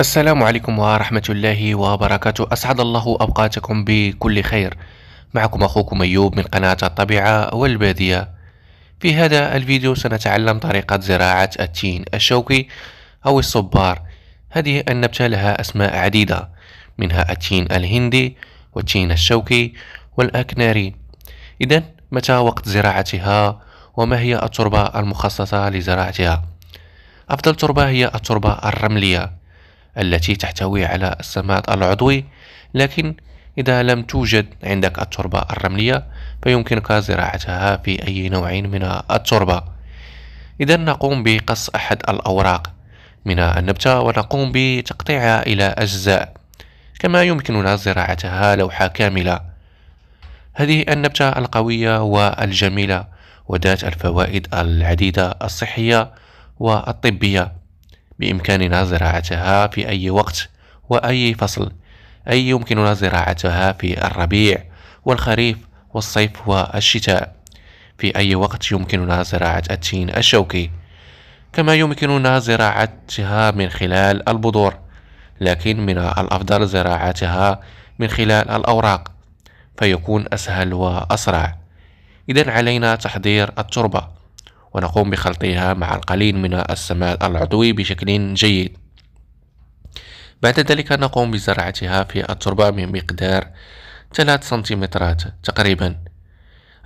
السلام عليكم ورحمة الله وبركاته أسعد الله أوقاتكم بكل خير معكم أخوكم أيوب من قناة الطبيعة والبادية في هذا الفيديو سنتعلم طريقة زراعة التين الشوكي أو الصبار هذه النبتة لها أسماء عديدة منها التين الهندي والتين الشوكي والأكناري إذا متى وقت زراعتها وما هي التربة المخصصة لزراعتها أفضل تربة هي التربة الرملية التي تحتوي على السماد العضوي لكن إذا لم توجد عندك التربة الرملية فيمكنك زراعتها في أي نوع من التربة إذا نقوم بقص أحد الأوراق من النبتة ونقوم بتقطيعها إلى أجزاء كما يمكننا زراعتها لوحة كاملة هذه النبتة القوية والجميلة وذات الفوائد العديدة الصحية والطبية بإمكاننا زراعتها في أي وقت وأي فصل أي يمكننا زراعتها في الربيع والخريف والصيف والشتاء في أي وقت يمكننا زراعة التين الشوكي كما يمكننا زراعتها من خلال البذور لكن من الأفضل زراعتها من خلال الأوراق فيكون أسهل وأسرع إذا علينا تحضير التربة ونقوم بخلطها مع القليل من السماد العضوي بشكل جيد بعد ذلك نقوم بزراعتها في التربة من مقدار 3 سنتيمترات تقريبا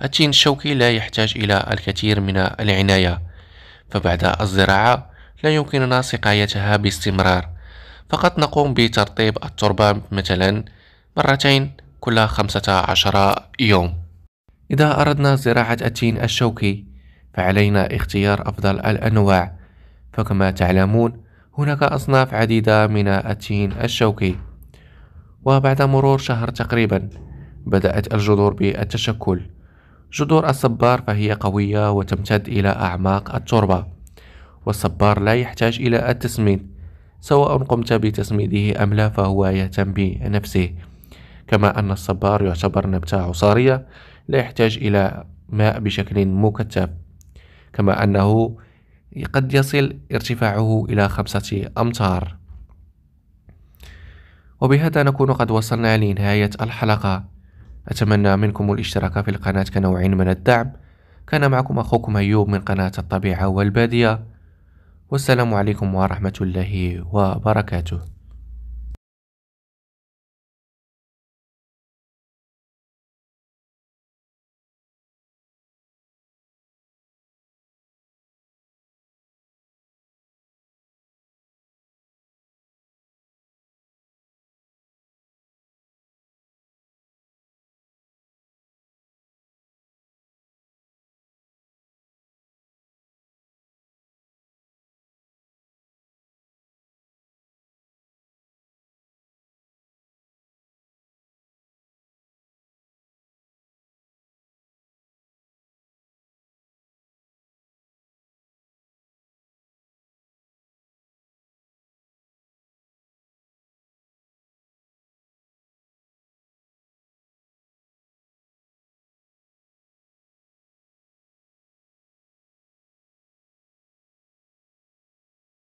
التين الشوكي لا يحتاج إلى الكثير من العناية فبعد الزراعة لا يمكننا سقايتها باستمرار فقط نقوم بترطيب التربة مثلا مرتين كل 15 يوم إذا أردنا زراعة التين الشوكي فعلينا اختيار أفضل الأنواع فكما تعلمون هناك أصناف عديدة من التين الشوكي وبعد مرور شهر تقريبا بدأت الجذور بالتشكل جذور الصبار فهي قوية وتمتد إلى أعماق التربة والصبار لا يحتاج إلى التسميد سواء قمت بتسميده أم لا فهو يهتم بنفسه كما أن الصبار يعتبر نبتة عصارية لا يحتاج إلى ماء بشكل مكثف كما أنه قد يصل ارتفاعه إلى خمسة أمتار وبهذا نكون قد وصلنا لنهاية الحلقة أتمنى منكم الاشتراك في القناة كنوع من الدعم كان معكم أخوكم أيوب من قناة الطبيعة والبادية والسلام عليكم ورحمة الله وبركاته